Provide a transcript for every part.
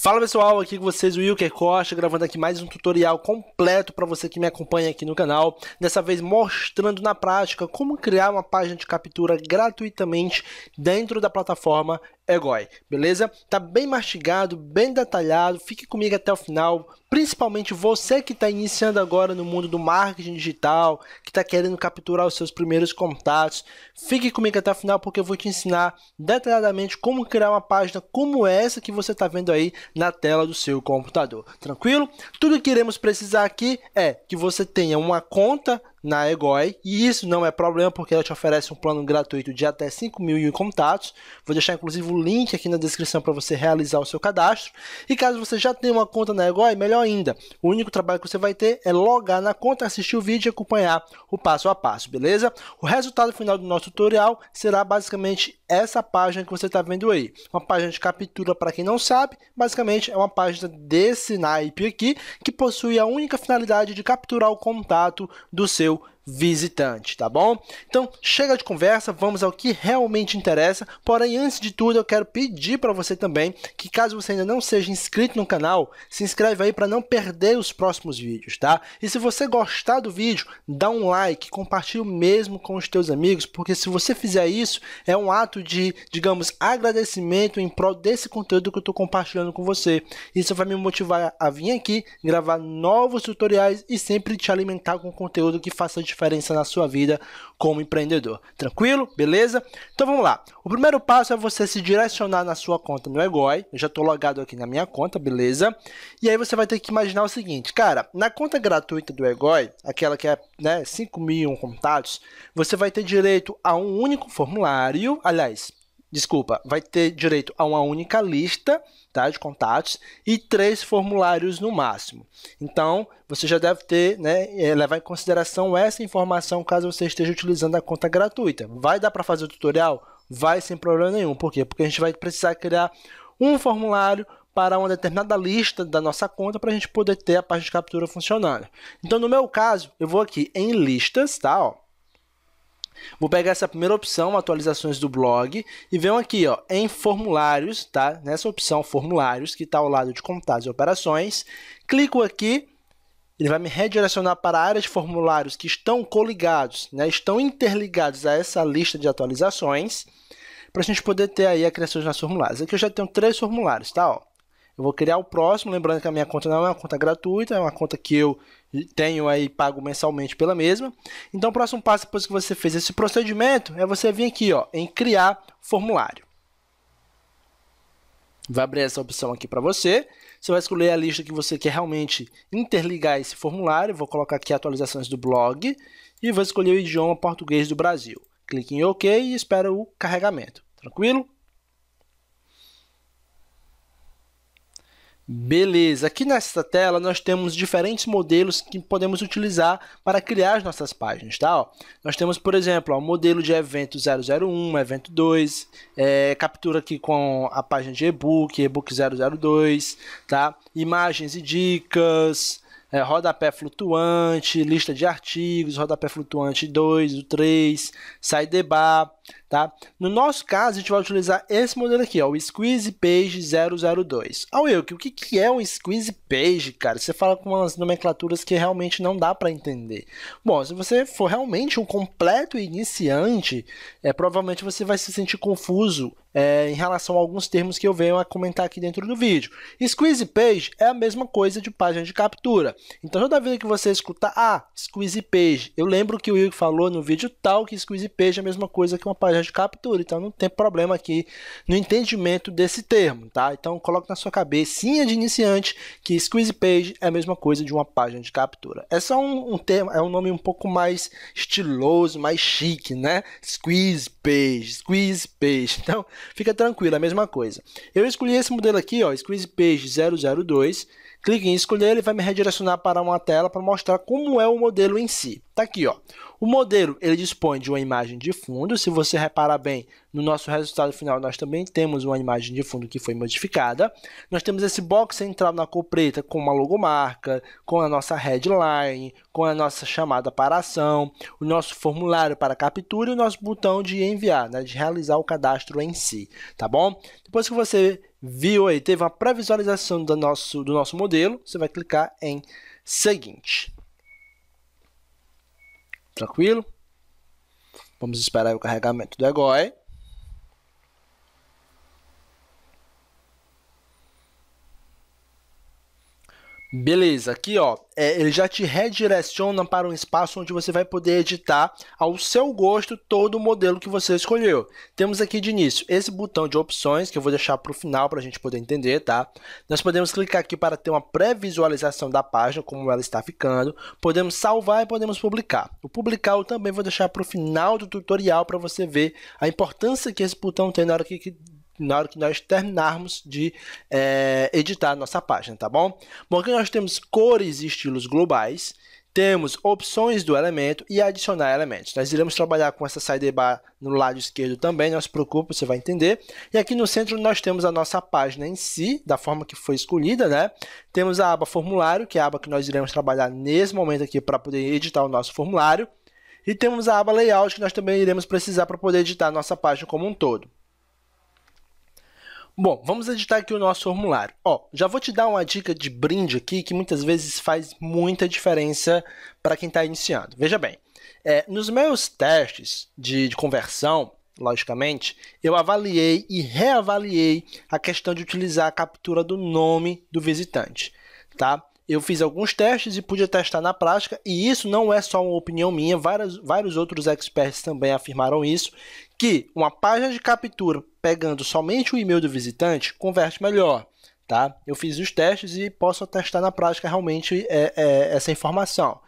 Fala pessoal, aqui com vocês o Wilker Costa, gravando aqui mais um tutorial completo para você que me acompanha aqui no canal. Dessa vez mostrando na prática como criar uma página de captura gratuitamente dentro da plataforma Egoi, é beleza? Tá bem mastigado, bem detalhado, fique comigo até o final, principalmente você que está iniciando agora no mundo do marketing digital, que está querendo capturar os seus primeiros contatos, fique comigo até o final porque eu vou te ensinar detalhadamente como criar uma página como essa que você está vendo aí na tela do seu computador, tranquilo? Tudo que iremos precisar aqui é que você tenha uma conta na Egoi. E isso não é problema, porque ela te oferece um plano gratuito de até 5.000 contatos. Vou deixar inclusive o link aqui na descrição para você realizar o seu cadastro. E caso você já tenha uma conta na Egoi, melhor ainda. O único trabalho que você vai ter é logar na conta, assistir o vídeo e acompanhar o passo a passo, beleza? O resultado final do nosso tutorial será basicamente essa página que você está vendo aí. Uma página de captura, para quem não sabe, basicamente é uma página desse naipe aqui, que possui a única finalidade de capturar o contato do seu do visitante, tá bom? Então, chega de conversa, vamos ao que realmente interessa. Porém, antes de tudo, eu quero pedir para você também que caso você ainda não seja inscrito no canal, se inscreve aí para não perder os próximos vídeos, tá? E se você gostar do vídeo, dá um like, compartilha mesmo com os teus amigos, porque se você fizer isso, é um ato de, digamos, agradecimento em prol desse conteúdo que eu estou compartilhando com você. Isso vai me motivar a vir aqui, gravar novos tutoriais e sempre te alimentar com conteúdo que faça de diferença na sua vida como empreendedor. Tranquilo? Beleza? Então vamos lá. O primeiro passo é você se direcionar na sua conta no Egoi. Eu já estou logado aqui na minha conta, beleza? E aí você vai ter que imaginar o seguinte, cara, na conta gratuita do Egoi, aquela que é né, 5 mil contatos, você vai ter direito a um único formulário, aliás, desculpa, vai ter direito a uma única lista tá, de contatos e três formulários no máximo. Então, você já deve ter, né, é, levar em consideração essa informação caso você esteja utilizando a conta gratuita. Vai dar para fazer o tutorial? Vai sem problema nenhum. Por quê? Porque a gente vai precisar criar um formulário para uma determinada lista da nossa conta para a gente poder ter a parte de captura funcionando. Então, no meu caso, eu vou aqui em listas, tá? Ó, Vou pegar essa primeira opção, atualizações do blog, e venho aqui ó, em formulários, tá? Nessa opção formulários, que está ao lado de contatos e operações. Clico aqui, ele vai me redirecionar para áreas de formulários que estão coligados, né? estão interligados a essa lista de atualizações, para a gente poder ter aí a criação de nossos formulários. Aqui eu já tenho três formulários, tá? Ó, eu vou criar o próximo, lembrando que a minha conta não é uma conta gratuita, é uma conta que eu tenho aí pago mensalmente pela mesma. Então, o próximo passo depois que você fez esse procedimento é você vir aqui ó, em criar formulário. Vai abrir essa opção aqui para você. Você vai escolher a lista que você quer realmente interligar esse formulário. Vou colocar aqui atualizações do blog e vou escolher o idioma português do Brasil. Clique em OK e espera o carregamento. Tranquilo? Beleza, aqui nesta tela nós temos diferentes modelos que podemos utilizar para criar as nossas páginas, tá? Ó, nós temos, por exemplo, o modelo de evento 001, evento 2, é, captura aqui com a página de e-book, e-book 002, tá? Imagens e dicas, é, rodapé flutuante, lista de artigos, rodapé flutuante 2, o 3, sidebar, tá? No nosso caso, a gente vai utilizar esse modelo aqui, ó, o Squeeze Page 002. Ao eu, o que, é um Squeeze Page, cara? Você fala com umas nomenclaturas que realmente não dá para entender. Bom, se você for realmente um completo iniciante, é, provavelmente você vai se sentir confuso é, em relação a alguns termos que eu venho a comentar aqui dentro do vídeo. Squeeze Page é a mesma coisa de página de captura. Então, toda vez que você escutar, ah, Squeeze Page, eu lembro que o Will falou no vídeo tal que Squeeze Page é a mesma coisa que uma uma página de captura, então não tem problema aqui no entendimento desse termo, tá? Então coloque na sua cabecinha de iniciante que squeeze page é a mesma coisa de uma página de captura. É só um, um termo, é um nome um pouco mais estiloso, mais chique, né? Squeeze page, squeeze page. Então fica tranquilo, é a mesma coisa. Eu escolhi esse modelo aqui, ó, squeeze page 002. Clique em escolher, ele vai me redirecionar para uma tela para mostrar como é o modelo em si. Tá aqui, ó. O modelo ele dispõe de uma imagem de fundo. Se você reparar bem, no nosso resultado final nós também temos uma imagem de fundo que foi modificada. Nós temos esse box central na cor preta com uma logomarca, com a nossa headline, com a nossa chamada para ação, o nosso formulário para captura e o nosso botão de enviar, né, de realizar o cadastro em si, tá bom? Depois que você viu aí, teve uma pré-visualização do nosso, do nosso modelo, você vai clicar em seguinte. Tranquilo? Vamos esperar o carregamento do EGOI. Beleza, aqui ó, é, ele já te redireciona para um espaço onde você vai poder editar ao seu gosto todo o modelo que você escolheu. Temos aqui de início esse botão de opções, que eu vou deixar para o final para a gente poder entender, tá? Nós podemos clicar aqui para ter uma pré-visualização da página, como ela está ficando. Podemos salvar e podemos publicar. O publicar eu também vou deixar para o final do tutorial para você ver a importância que esse botão tem na hora que, que na hora que nós terminarmos de é, editar nossa página, tá bom? Bom, aqui nós temos cores e estilos globais, temos opções do elemento e adicionar elementos. Nós iremos trabalhar com essa sidebar no lado esquerdo também, não se preocupe, você vai entender. E aqui no centro nós temos a nossa página em si, da forma que foi escolhida, né? Temos a aba formulário, que é a aba que nós iremos trabalhar nesse momento aqui para poder editar o nosso formulário. E temos a aba layout, que nós também iremos precisar para poder editar a nossa página como um todo. Bom, vamos editar aqui o nosso formulário. Ó, já vou te dar uma dica de brinde aqui que muitas vezes faz muita diferença para quem está iniciando. Veja bem, é, nos meus testes de, de conversão, logicamente, eu avaliei e reavaliei a questão de utilizar a captura do nome do visitante, tá? eu fiz alguns testes e pude testar na prática, e isso não é só uma opinião minha, Vários, vários outros experts também afirmaram isso, que uma página de captura pegando somente o e-mail do visitante converte melhor. Tá? Eu fiz os testes e posso testar na prática realmente é, é, essa informação.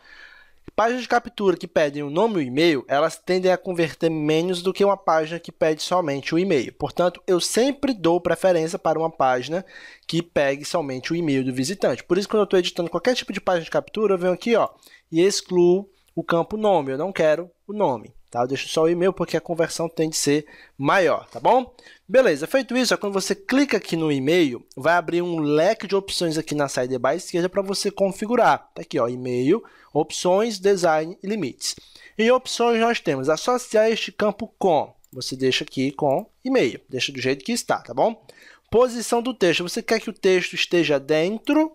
Páginas de captura que pedem o nome e o e-mail, elas tendem a converter menos do que uma página que pede somente o e-mail. Portanto, eu sempre dou preferência para uma página que pegue somente o e-mail do visitante. Por isso, quando eu estou editando qualquer tipo de página de captura, eu venho aqui ó, e excluo o campo nome. Eu não quero o nome. Tá? Eu deixo só o e-mail porque a conversão tem de ser maior, tá bom? Beleza, feito isso, é quando você clica aqui no e-mail, vai abrir um leque de opções aqui na sidebar esquerda para você configurar. Está aqui, ó, e-mail, opções, design e limites. Em opções nós temos associar este campo com. Você deixa aqui com e-mail, deixa do jeito que está, tá bom? Posição do texto, você quer que o texto esteja dentro,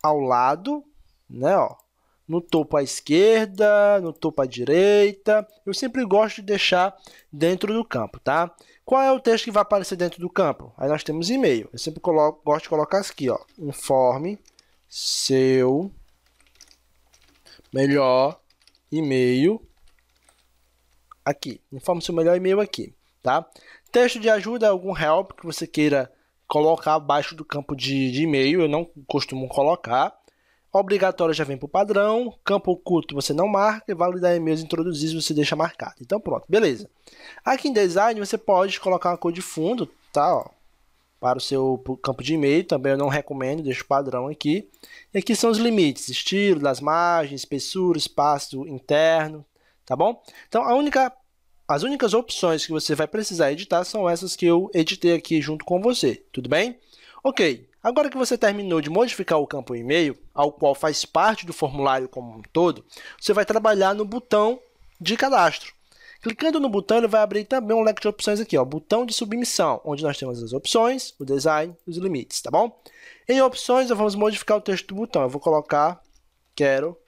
ao lado, né, ó, no topo à esquerda, no topo à direita. Eu sempre gosto de deixar dentro do campo, tá? Qual é o texto que vai aparecer dentro do campo? Aí nós temos e-mail. Eu sempre coloco, gosto de colocar aqui, ó. Informe seu melhor e-mail aqui. Informe seu melhor e-mail aqui, tá? Texto de ajuda, algum help que você queira colocar abaixo do campo de, de e-mail. Eu não costumo colocar Obrigatório já vem para o padrão, campo oculto você não marca, e validar é e-mails introduzidos você deixa marcado. Então pronto, beleza. Aqui em design você pode colocar uma cor de fundo, tá? Ó, para o seu campo de e-mail, também eu não recomendo, deixo o padrão aqui. E aqui são os limites, estilo das margens, espessura, espaço interno, tá bom? Então a única as únicas opções que você vai precisar editar são essas que eu editei aqui junto com você, tudo bem? Ok, Agora que você terminou de modificar o campo e-mail, ao qual faz parte do formulário como um todo, você vai trabalhar no botão de cadastro. Clicando no botão, ele vai abrir também um leque de opções aqui, ó, botão de submissão, onde nós temos as opções, o design e os limites, tá bom? Em opções, nós vamos modificar o texto do botão. Eu vou colocar quero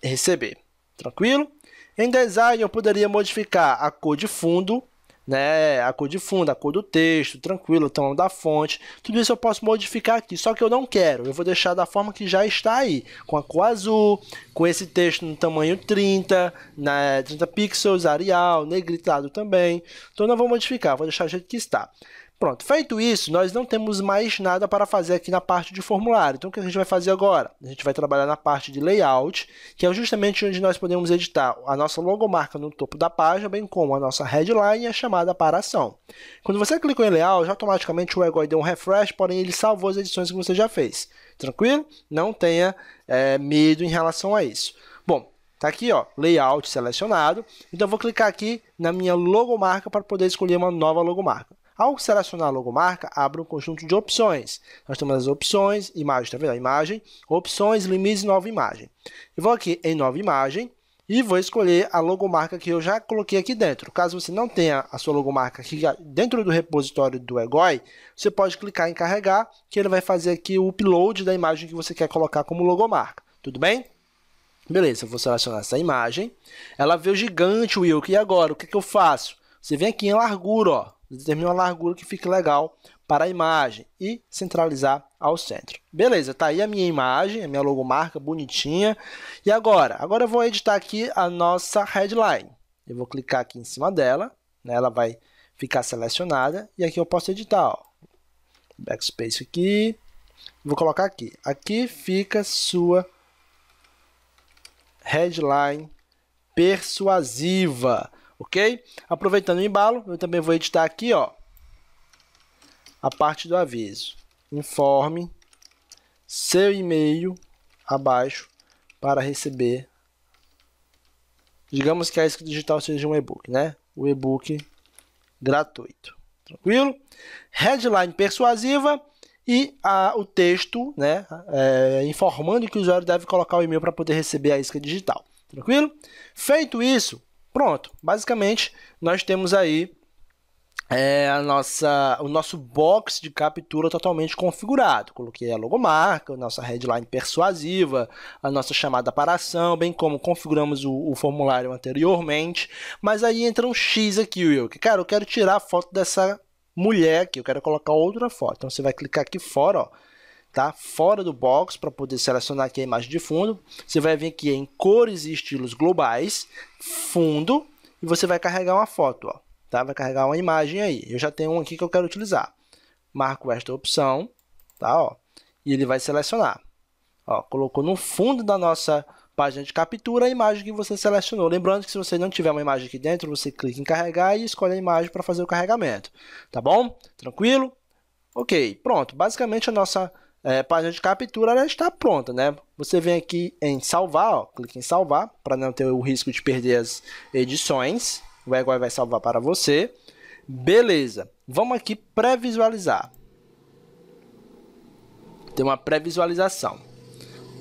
receber. Tranquilo? Em design, eu poderia modificar a cor de fundo, né? A cor de fundo, a cor do texto, tranquilo, o tamanho da fonte. Tudo isso eu posso modificar aqui, só que eu não quero. Eu vou deixar da forma que já está aí, com a cor azul, com esse texto no tamanho 30, né, 30 pixels, Arial, negritado também. Então não vou modificar, vou deixar do jeito que está. Pronto, feito isso, nós não temos mais nada para fazer aqui na parte de formulário. Então, o que a gente vai fazer agora? A gente vai trabalhar na parte de layout, que é justamente onde nós podemos editar a nossa logomarca no topo da página, bem como a nossa headline e a chamada para a ação. Quando você clicou em layout, automaticamente o Egoi deu um refresh, porém ele salvou as edições que você já fez. Tranquilo? Não tenha é, medo em relação a isso. Bom, Tá aqui, ó, layout selecionado. Então, vou clicar aqui na minha logomarca para poder escolher uma nova logomarca. Ao selecionar a logomarca, abre um conjunto de opções. Nós temos as opções, imagem, tá vendo? A imagem, opções, limites e nova imagem. Eu vou aqui em nova imagem e vou escolher a logomarca que eu já coloquei aqui dentro. Caso você não tenha a sua logomarca aqui dentro do repositório do EGOI, você pode clicar em carregar, que ele vai fazer aqui o upload da imagem que você quer colocar como logomarca. Tudo bem? Beleza, eu vou selecionar essa imagem. Ela veio gigante, Wilk. E agora, o que, é que eu faço? Você vem aqui em largura, ó determinar uma largura que fique legal para a imagem e centralizar ao centro. Beleza, tá aí a minha imagem, a minha logomarca bonitinha. E agora? Agora eu vou editar aqui a nossa headline. Eu vou clicar aqui em cima dela, né? ela vai ficar selecionada e aqui eu posso editar, ó. Backspace aqui, vou colocar aqui. Aqui fica sua headline persuasiva ok? Aproveitando o embalo, eu também vou editar aqui, ó, a parte do aviso. Informe seu e-mail abaixo para receber. Digamos que a isca digital seja um e-book, né? O e-book gratuito. Tranquilo? Headline persuasiva e a, o texto, né? É, informando que o usuário deve colocar o e-mail para poder receber a isca digital. Tranquilo? Feito isso, Pronto, basicamente nós temos aí é, a nossa, o nosso box de captura totalmente configurado. Coloquei a logomarca, a nossa headline persuasiva, a nossa chamada para ação, bem como configuramos o, o formulário anteriormente. Mas aí entra um X aqui, Will, que cara, eu quero tirar a foto dessa mulher aqui, eu quero colocar outra foto. Então você vai clicar aqui fora, ó tá? Fora do box para poder selecionar aqui a imagem de fundo. Você vai vir aqui em cores e estilos globais, fundo, e você vai carregar uma foto, ó, tá? Vai carregar uma imagem aí. Eu já tenho um aqui que eu quero utilizar. Marco esta opção, tá, ó, e ele vai selecionar. Ó, colocou no fundo da nossa página de captura a imagem que você selecionou. Lembrando que se você não tiver uma imagem aqui dentro, você clica em carregar e escolhe a imagem para fazer o carregamento. Tá bom? Tranquilo? Ok, pronto. Basicamente a nossa é, página de captura ela está pronta, né? Você vem aqui em salvar, ó, clica em salvar, para não ter o risco de perder as edições. O Egoi vai salvar para você. Beleza, vamos aqui pré-visualizar. Tem uma pré-visualização.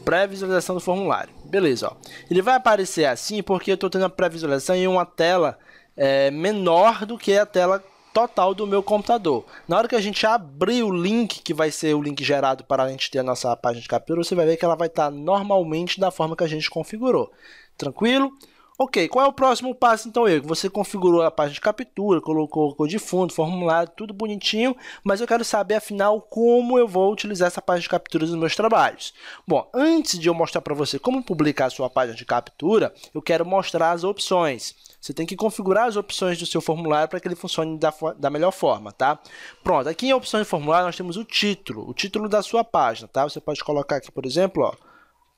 Pré-visualização do formulário. Beleza, ó. Ele vai aparecer assim porque eu estou tendo a pré-visualização em uma tela é, menor do que a tela total do meu computador. Na hora que a gente abrir o link, que vai ser o link gerado para a gente ter a nossa página de captura, você vai ver que ela vai estar normalmente da forma que a gente configurou. Tranquilo? Ok, qual é o próximo passo então, Igor? Você configurou a página de captura, colocou o de fundo, formulário, tudo bonitinho, mas eu quero saber afinal como eu vou utilizar essa página de captura nos meus trabalhos. Bom, antes de eu mostrar para você como publicar a sua página de captura, eu quero mostrar as opções. Você tem que configurar as opções do seu formulário para que ele funcione da, da melhor forma, tá? Pronto, aqui em opções de formulário nós temos o título, o título da sua página, tá? Você pode colocar aqui, por exemplo, ó,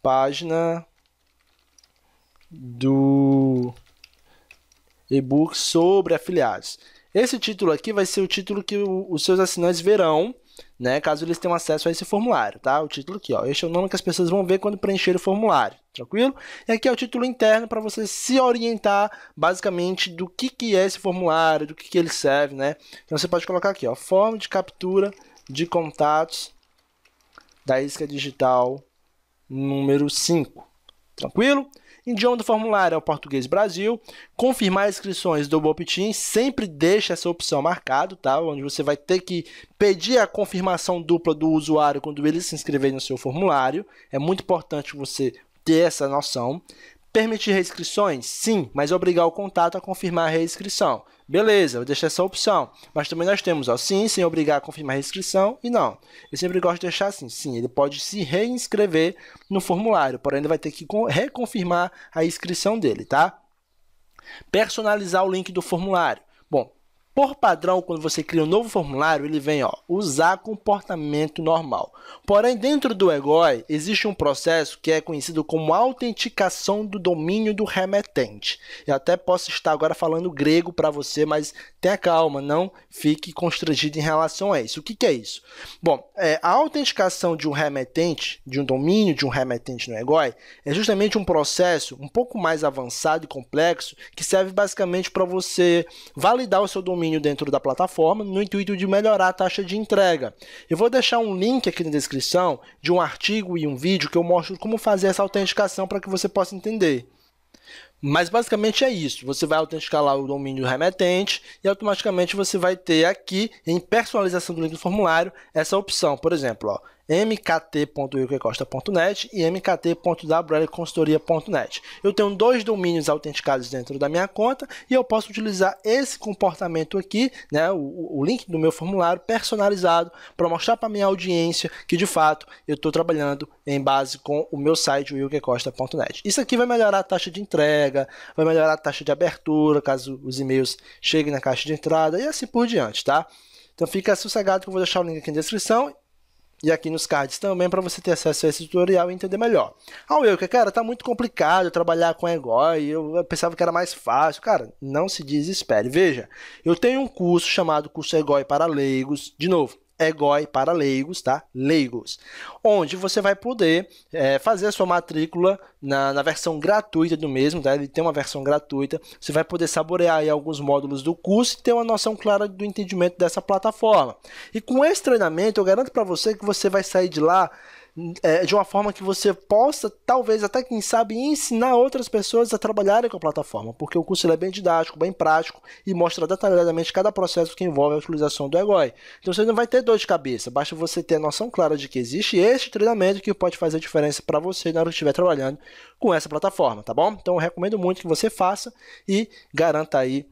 página do e-book sobre afiliados. Esse título aqui vai ser o título que os seus assinantes verão, né, caso eles tenham acesso a esse formulário, tá? O título aqui, ó, este é o nome que as pessoas vão ver quando preencher o formulário, tranquilo? E aqui é o título interno para você se orientar, basicamente, do que, que é esse formulário, do que, que ele serve, né? Então você pode colocar aqui, ó, forma de captura de contatos da isca digital número 5, tranquilo? Idioma do formulário é o português Brasil. Confirmar inscrições do Boptim sempre deixa essa opção marcado, tá? Onde você vai ter que pedir a confirmação dupla do usuário quando ele se inscrever no seu formulário. É muito importante você ter essa noção. Permitir reinscrições? Sim, mas obrigar o contato a confirmar a reinscrição. Beleza, vou deixar essa opção. Mas também nós temos, ó, sim, sem obrigar a confirmar a inscrição e não. Eu sempre gosto de deixar assim, sim, ele pode se reinscrever no formulário, porém ele vai ter que reconfirmar a inscrição dele, tá? Personalizar o link do formulário. Bom, por padrão, quando você cria um novo formulário, ele vem ó, usar comportamento normal. Porém, dentro do EGOI, existe um processo que é conhecido como autenticação do domínio do remetente. Eu até posso estar agora falando grego para você, mas tenha calma, não fique constrangido em relação a isso. O que, que é isso? Bom, é, a autenticação de um remetente, de um domínio de um remetente no EGOI, é justamente um processo um pouco mais avançado e complexo que serve basicamente para você validar o seu domínio domínio dentro da plataforma no intuito de melhorar a taxa de entrega. Eu vou deixar um link aqui na descrição de um artigo e um vídeo que eu mostro como fazer essa autenticação para que você possa entender. Mas basicamente é isso. Você vai autenticar lá o domínio remetente e automaticamente você vai ter aqui em personalização do link do formulário essa opção. Por exemplo, ó, mkt.wilkercosta.net e mkt.wlconsultoria.net. Eu tenho dois domínios autenticados dentro da minha conta e eu posso utilizar esse comportamento aqui, né, o, o link do meu formulário personalizado para mostrar para minha audiência que de fato eu estou trabalhando em base com o meu site wilkercosta.net. Isso aqui vai melhorar a taxa de entrega, vai melhorar a taxa de abertura, caso os e-mails cheguem na caixa de entrada e assim por diante, tá? Então fica sossegado que eu vou deixar o link aqui na descrição e aqui nos cards também para você ter acesso a esse tutorial e entender melhor. Ah, que cara, tá muito complicado trabalhar com egói, eu pensava que era mais fácil. Cara, não se desespere. Veja, eu tenho um curso chamado Curso Egói para Leigos, de novo, é GOI para leigos, tá? Leigos. Onde você vai poder é, fazer a sua matrícula na, na, versão gratuita do mesmo, tá? Ele tem uma versão gratuita. Você vai poder saborear aí alguns módulos do curso e ter uma noção clara do entendimento dessa plataforma. E com esse treinamento, eu garanto para você que você vai sair de lá é, de uma forma que você possa, talvez até quem sabe, ensinar outras pessoas a trabalharem com a plataforma, porque o curso é bem didático, bem prático e mostra detalhadamente cada processo que envolve a utilização do EGOI. Então você não vai ter dor de cabeça, basta você ter a noção clara de que existe este treinamento que pode fazer diferença para você na hora que estiver trabalhando com essa plataforma, tá bom? Então eu recomendo muito que você faça e garanta aí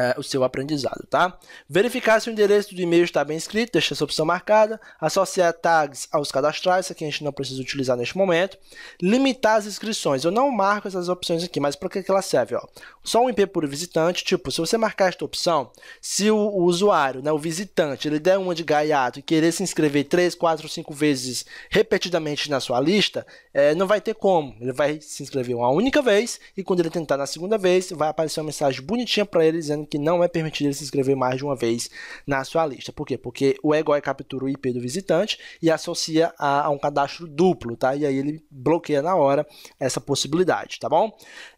é, o seu aprendizado, tá? Verificar se o endereço do e-mail está bem escrito, deixa essa opção marcada. Associar tags aos cadastrais, isso aqui a gente não precisa utilizar neste momento. Limitar as inscrições, eu não marco essas opções aqui, mas para que ela serve? Ó? Só um IP por visitante, tipo, se você marcar esta opção, se o, o usuário, né, o visitante, ele der uma de gaiato e querer se inscrever 3, 4, 5 vezes repetidamente na sua lista, é, não vai ter como. Ele vai se inscrever uma única vez e quando ele tentar na segunda vez, vai aparecer uma mensagem bonitinha para ele dizendo que não é permitido ele se inscrever mais de uma vez na sua lista. Por quê? Porque o EGOI captura o IP do visitante e associa a, a um cadastro duplo, tá? E aí ele bloqueia na hora essa possibilidade, tá bom?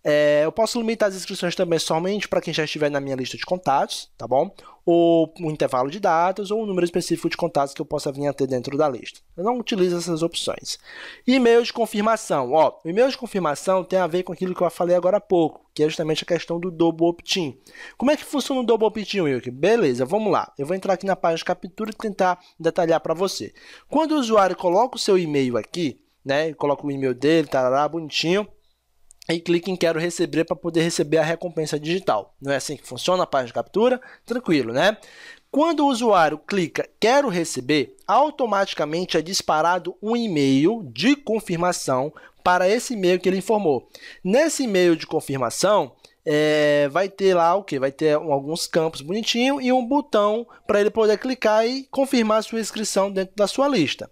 É, eu posso limitar as inscrições também somente para quem já estiver na minha lista de contatos, tá bom? ou um intervalo de datas, ou um número específico de contatos que eu possa vir a ter dentro da lista. Eu não utilizo essas opções. E-mail de confirmação. Ó, o e-mail de confirmação tem a ver com aquilo que eu falei agora há pouco, que é justamente a questão do double opt-in. Como é que funciona o double opt-in, Wilk? Beleza, vamos lá. Eu vou entrar aqui na página de captura e tentar detalhar para você. Quando o usuário coloca o seu e-mail aqui, né, coloca o e-mail dele, tá lá bonitinho, e clique em quero receber para poder receber a recompensa digital. Não é assim que funciona a página de captura? Tranquilo, né? Quando o usuário clica quero receber, automaticamente é disparado um e-mail de confirmação para esse e-mail que ele informou. Nesse e-mail de confirmação, é, vai ter lá o que? Vai ter alguns campos bonitinho e um botão para ele poder clicar e confirmar sua inscrição dentro da sua lista.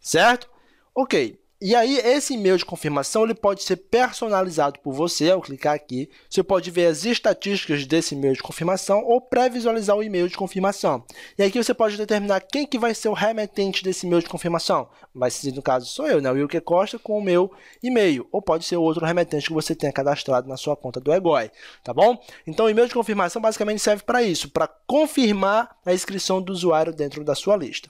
Certo? Ok. E aí, esse e-mail de confirmação ele pode ser personalizado por você ao clicar aqui. Você pode ver as estatísticas desse e-mail de confirmação ou pré-visualizar o e-mail de confirmação. E aqui você pode determinar quem que vai ser o remetente desse e-mail de confirmação. Vai ser, no caso, sou eu, né? O que Costa com o meu e-mail. Ou pode ser outro remetente que você tenha cadastrado na sua conta do Egoi, tá bom? Então, o e-mail de confirmação basicamente serve para isso, para confirmar a inscrição do usuário dentro da sua lista.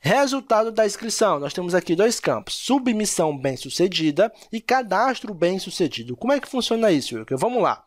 Resultado da inscrição. Nós temos aqui dois campos, submissão bem-sucedida e cadastro bem-sucedido. Como é que funciona isso, Wilker? Vamos lá.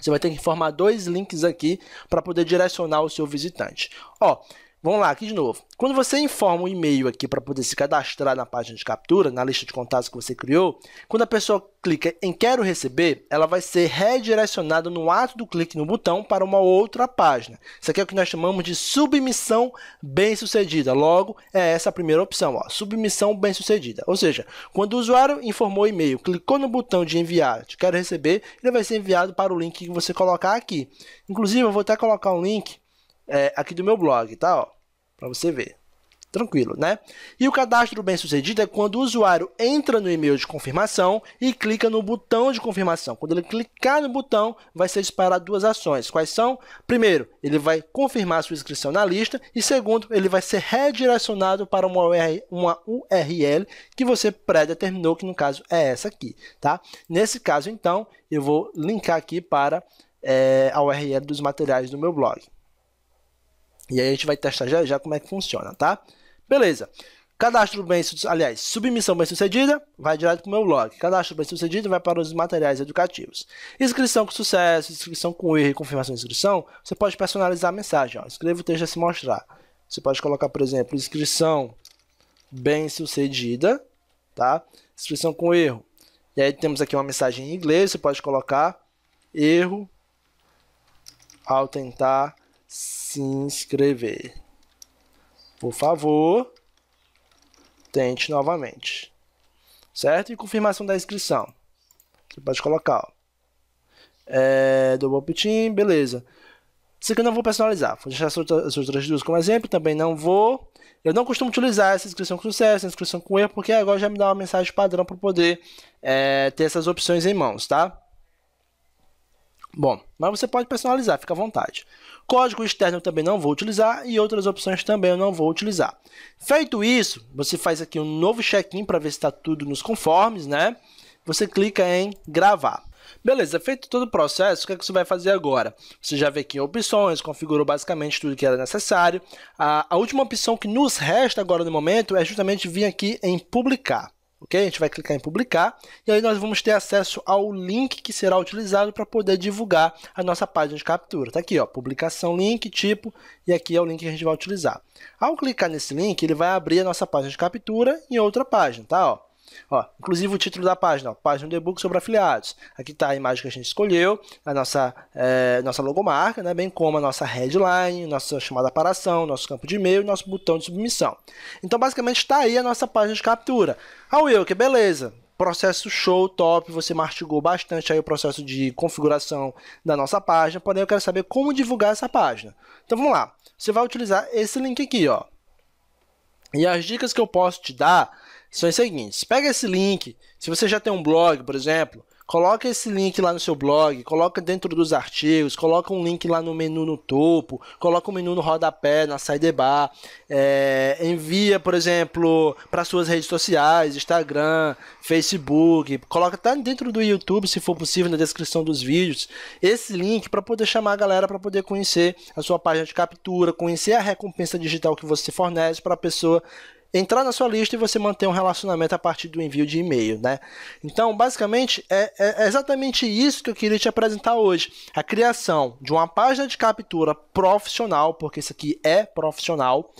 Você vai ter que formar dois links aqui para poder direcionar o seu visitante. Ó, Vamos lá, aqui de novo. Quando você informa um e-mail aqui para poder se cadastrar na página de captura, na lista de contatos que você criou, quando a pessoa clica em Quero receber, ela vai ser redirecionada no ato do clique no botão para uma outra página. Isso aqui é o que nós chamamos de submissão bem-sucedida. Logo, é essa a primeira opção, ó, submissão bem-sucedida. Ou seja, quando o usuário informou o e-mail, clicou no botão de enviar, de Quero receber, ele vai ser enviado para o link que você colocar aqui. Inclusive, eu vou até colocar um link é, aqui do meu blog, tá? Ó, pra você ver. Tranquilo, né? E o cadastro bem-sucedido é quando o usuário entra no e-mail de confirmação e clica no botão de confirmação. Quando ele clicar no botão, vai ser disparado duas ações. Quais são? Primeiro, ele vai confirmar sua inscrição na lista e segundo, ele vai ser redirecionado para uma URL, que você pré-determinou, que no caso é essa aqui, tá? Nesse caso, então, eu vou linkar aqui para é, a URL dos materiais do meu blog. E aí a gente vai testar já já como é que funciona, tá? Beleza. Cadastro bem sucedido, aliás, submissão bem sucedida, vai direto para o meu log. Cadastro bem sucedido vai para os materiais educativos. Inscrição com sucesso, inscrição com erro e confirmação de inscrição, você pode personalizar a mensagem. Ó. Escreva o texto a se mostrar. Você pode colocar, por exemplo, inscrição bem sucedida, tá? Inscrição com erro. E aí temos aqui uma mensagem em inglês, você pode colocar erro ao tentar se inscrever. Por favor, tente novamente. Certo? E confirmação da inscrição. Você pode colocar, ó. É, do Bopitim, beleza. Isso aqui eu não vou personalizar. Vou deixar as outras, as outras duas como exemplo. Também não vou. Eu não costumo utilizar essa inscrição com sucesso, essa inscrição com erro, porque agora já me dá uma mensagem padrão para poder é, ter essas opções em mãos, tá? Bom, mas você pode personalizar, fica à vontade. Código externo eu também não vou utilizar e outras opções também eu não vou utilizar. Feito isso, você faz aqui um novo check-in para ver se está tudo nos conformes, né? Você clica em gravar. Beleza, feito todo o processo, o que, é que você vai fazer agora? Você já vê aqui opções, configurou basicamente tudo que era necessário. A, a última opção que nos resta agora no momento é justamente vir aqui em publicar ok? A gente vai clicar em publicar e aí nós vamos ter acesso ao link que será utilizado para poder divulgar a nossa página de captura. Está aqui, ó, publicação, link, tipo, e aqui é o link que a gente vai utilizar. Ao clicar nesse link, ele vai abrir a nossa página de captura em outra página, tá? Ó. Ó, inclusive o título da página, ó, página do e-book sobre afiliados. Aqui está a imagem que a gente escolheu, a nossa, é, nossa logomarca, né, bem como a nossa headline, nossa chamada para ação, nosso campo de e-mail e nosso botão de submissão. Então basicamente está aí a nossa página de captura. Ah, Will, que beleza! Processo show, top, você mastigou bastante aí o processo de configuração da nossa página, porém eu quero saber como divulgar essa página. Então vamos lá, você vai utilizar esse link aqui, ó. E as dicas que eu posso te dar são é os seguintes: pega esse link, se você já tem um blog, por exemplo, coloca esse link lá no seu blog, coloca dentro dos artigos, coloca um link lá no menu no topo, coloca um menu no rodapé, na sidebar, é, envia, por exemplo, para suas redes sociais, Instagram, Facebook, coloca até dentro do YouTube, se for possível, na descrição dos vídeos, esse link para poder chamar a galera para poder conhecer a sua página de captura, conhecer a recompensa digital que você fornece para a pessoa entrar na sua lista e você manter um relacionamento a partir do envio de e-mail, né? Então, basicamente, é, é exatamente isso que eu queria te apresentar hoje: a criação de uma página de captura profissional, porque isso aqui é profissional,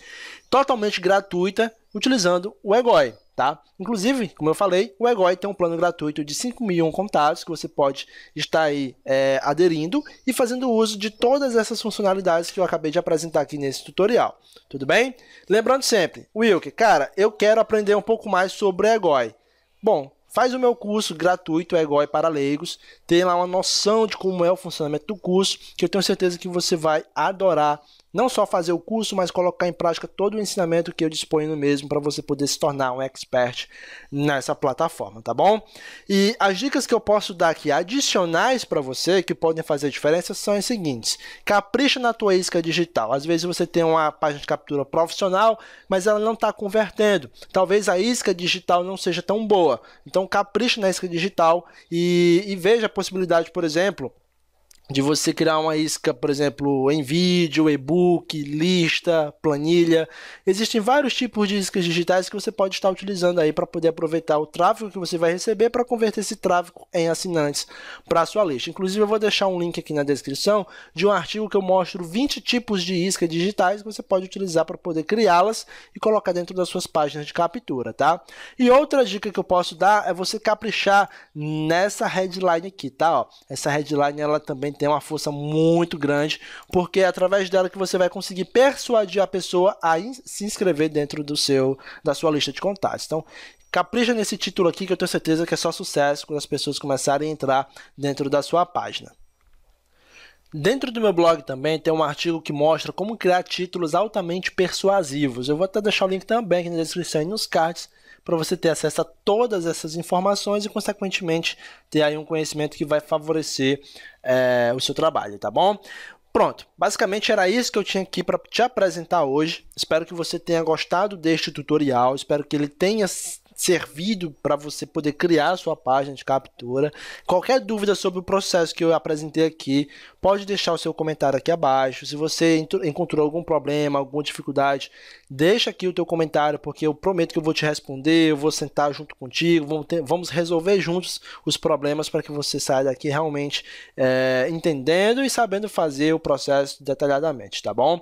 totalmente gratuita, utilizando o EGOI. Tá? Inclusive, como eu falei, o Egoi tem um plano gratuito de 5 mil contatos que você pode estar aí é, aderindo e fazendo uso de todas essas funcionalidades que eu acabei de apresentar aqui nesse tutorial. Tudo bem? Lembrando sempre, Wilk, cara, eu quero aprender um pouco mais sobre o Egoi. Bom, faz o meu curso gratuito Egoi para leigos, tem lá uma noção de como é o funcionamento do curso, que eu tenho certeza que você vai adorar não só fazer o curso, mas colocar em prática todo o ensinamento que eu disponho no mesmo para você poder se tornar um expert nessa plataforma, tá bom? E as dicas que eu posso dar aqui adicionais para você que podem fazer diferença são as seguintes: capricha na tua isca digital. Às vezes você tem uma página de captura profissional, mas ela não está convertendo. Talvez a isca digital não seja tão boa. Então capricha na isca digital e, e veja a possibilidade, por exemplo, de você criar uma isca, por exemplo, em vídeo, e-book, lista, planilha. Existem vários tipos de iscas digitais que você pode estar utilizando aí para poder aproveitar o tráfego que você vai receber para converter esse tráfego em assinantes para a sua lista. Inclusive, eu vou deixar um link aqui na descrição de um artigo que eu mostro 20 tipos de iscas digitais que você pode utilizar para poder criá-las e colocar dentro das suas páginas de captura, tá? E outra dica que eu posso dar é você caprichar nessa headline aqui, tá? Ó, essa headline ela também tem uma força muito grande, porque é através dela que você vai conseguir persuadir a pessoa a se inscrever dentro do seu da sua lista de contatos. Então, capricha nesse título aqui que eu tenho certeza que é só sucesso quando as pessoas começarem a entrar dentro da sua página. Dentro do meu blog também tem um artigo que mostra como criar títulos altamente persuasivos. Eu vou até deixar o link também aqui na descrição e nos cards para você ter acesso a todas essas informações e, consequentemente, ter aí um conhecimento que vai favorecer é, o seu trabalho, tá bom? Pronto, basicamente era isso que eu tinha aqui para te apresentar hoje. Espero que você tenha gostado deste tutorial, espero que ele tenha servido para você poder criar a sua página de captura. Qualquer dúvida sobre o processo que eu apresentei aqui, pode deixar o seu comentário aqui abaixo. Se você encontrou algum problema, alguma dificuldade, deixa aqui o teu comentário, porque eu prometo que eu vou te responder, eu vou sentar junto contigo, vamos, ter, vamos resolver juntos os problemas para que você saia daqui realmente é, entendendo e sabendo fazer o processo detalhadamente, tá bom?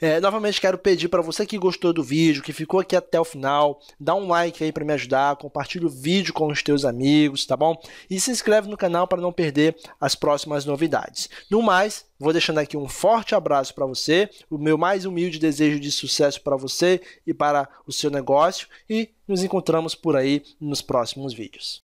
É, novamente quero pedir para você que gostou do vídeo, que ficou aqui até o final, dá um like aí para me ajudar, compartilha o vídeo com os teus amigos, tá bom? E se inscreve no canal para não perder as próximas novidades. No mais, vou deixando aqui um forte abraço para você, o meu mais humilde desejo de sucesso para você e para o seu negócio e nos encontramos por aí nos próximos vídeos.